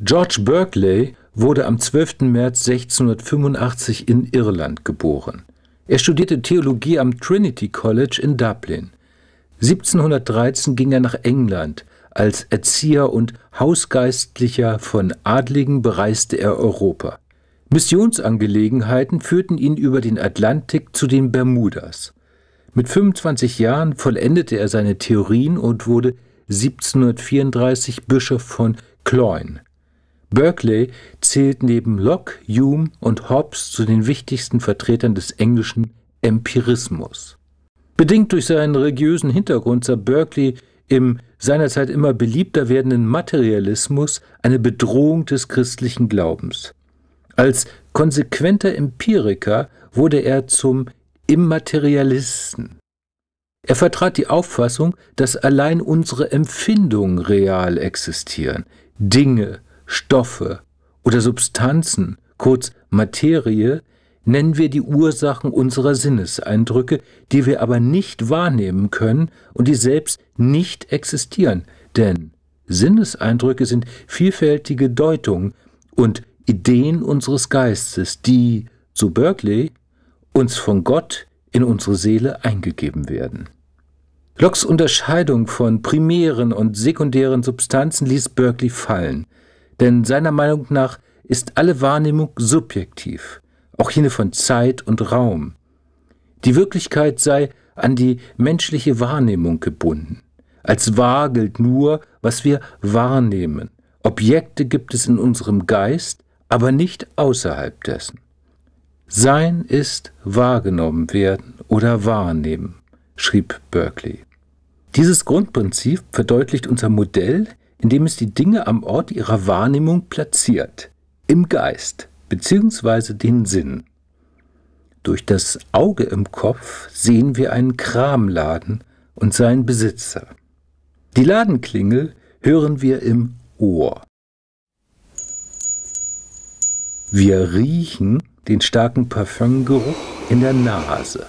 George Berkeley wurde am 12. März 1685 in Irland geboren. Er studierte Theologie am Trinity College in Dublin. 1713 ging er nach England. Als Erzieher und Hausgeistlicher von Adligen bereiste er Europa. Missionsangelegenheiten führten ihn über den Atlantik zu den Bermudas. Mit 25 Jahren vollendete er seine Theorien und wurde 1734 Bischof von Cloyne. Berkeley zählt neben Locke, Hume und Hobbes zu den wichtigsten Vertretern des englischen Empirismus. Bedingt durch seinen religiösen Hintergrund sah Berkeley im seinerzeit immer beliebter werdenden Materialismus eine Bedrohung des christlichen Glaubens. Als konsequenter Empiriker wurde er zum Immaterialisten. Er vertrat die Auffassung, dass allein unsere Empfindungen real existieren, Dinge, Stoffe oder Substanzen, kurz Materie, nennen wir die Ursachen unserer Sinneseindrücke, die wir aber nicht wahrnehmen können und die selbst nicht existieren. Denn Sinneseindrücke sind vielfältige Deutungen und Ideen unseres Geistes, die, so Berkeley, uns von Gott in unsere Seele eingegeben werden. Locks Unterscheidung von primären und sekundären Substanzen ließ Berkeley fallen. Denn seiner Meinung nach ist alle Wahrnehmung subjektiv, auch jene von Zeit und Raum. Die Wirklichkeit sei an die menschliche Wahrnehmung gebunden. Als wahr gilt nur, was wir wahrnehmen. Objekte gibt es in unserem Geist, aber nicht außerhalb dessen. Sein ist wahrgenommen werden oder wahrnehmen, schrieb Berkeley. Dieses Grundprinzip verdeutlicht unser Modell indem es die Dinge am Ort ihrer Wahrnehmung platziert, im Geist bzw. den Sinn. Durch das Auge im Kopf sehen wir einen Kramladen und seinen Besitzer. Die Ladenklingel hören wir im Ohr. Wir riechen den starken Parfümgeruch in der Nase.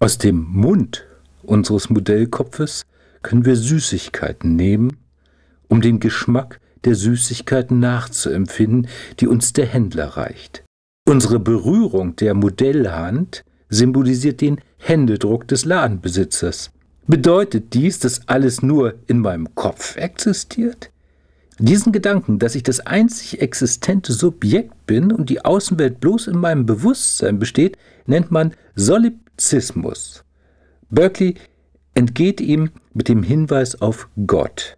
Aus dem Mund unseres Modellkopfes können wir Süßigkeiten nehmen, um den Geschmack der Süßigkeiten nachzuempfinden, die uns der Händler reicht. Unsere Berührung der Modellhand symbolisiert den Händedruck des Ladenbesitzers. Bedeutet dies, dass alles nur in meinem Kopf existiert? Diesen Gedanken, dass ich das einzig existente Subjekt bin und die Außenwelt bloß in meinem Bewusstsein besteht, nennt man Solipsismus. Berkeley entgeht ihm mit dem Hinweis auf Gott.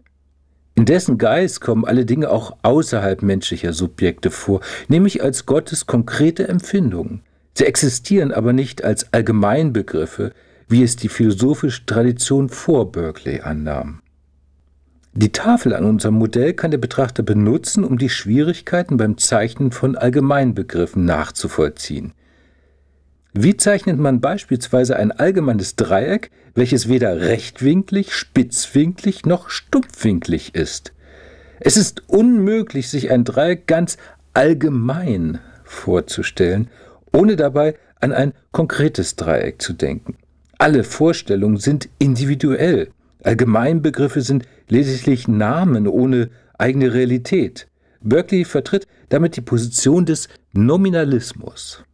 In dessen Geist kommen alle Dinge auch außerhalb menschlicher Subjekte vor, nämlich als Gottes konkrete Empfindungen. Sie existieren aber nicht als Allgemeinbegriffe, wie es die philosophische Tradition vor Berkeley annahm. Die Tafel an unserem Modell kann der Betrachter benutzen, um die Schwierigkeiten beim Zeichnen von Allgemeinbegriffen nachzuvollziehen. Wie zeichnet man beispielsweise ein allgemeines Dreieck, welches weder rechtwinklig, spitzwinklig noch stumpfwinklig ist? Es ist unmöglich, sich ein Dreieck ganz allgemein vorzustellen, ohne dabei an ein konkretes Dreieck zu denken. Alle Vorstellungen sind individuell. Allgemeinbegriffe sind lediglich Namen ohne eigene Realität. Berkeley vertritt damit die Position des Nominalismus.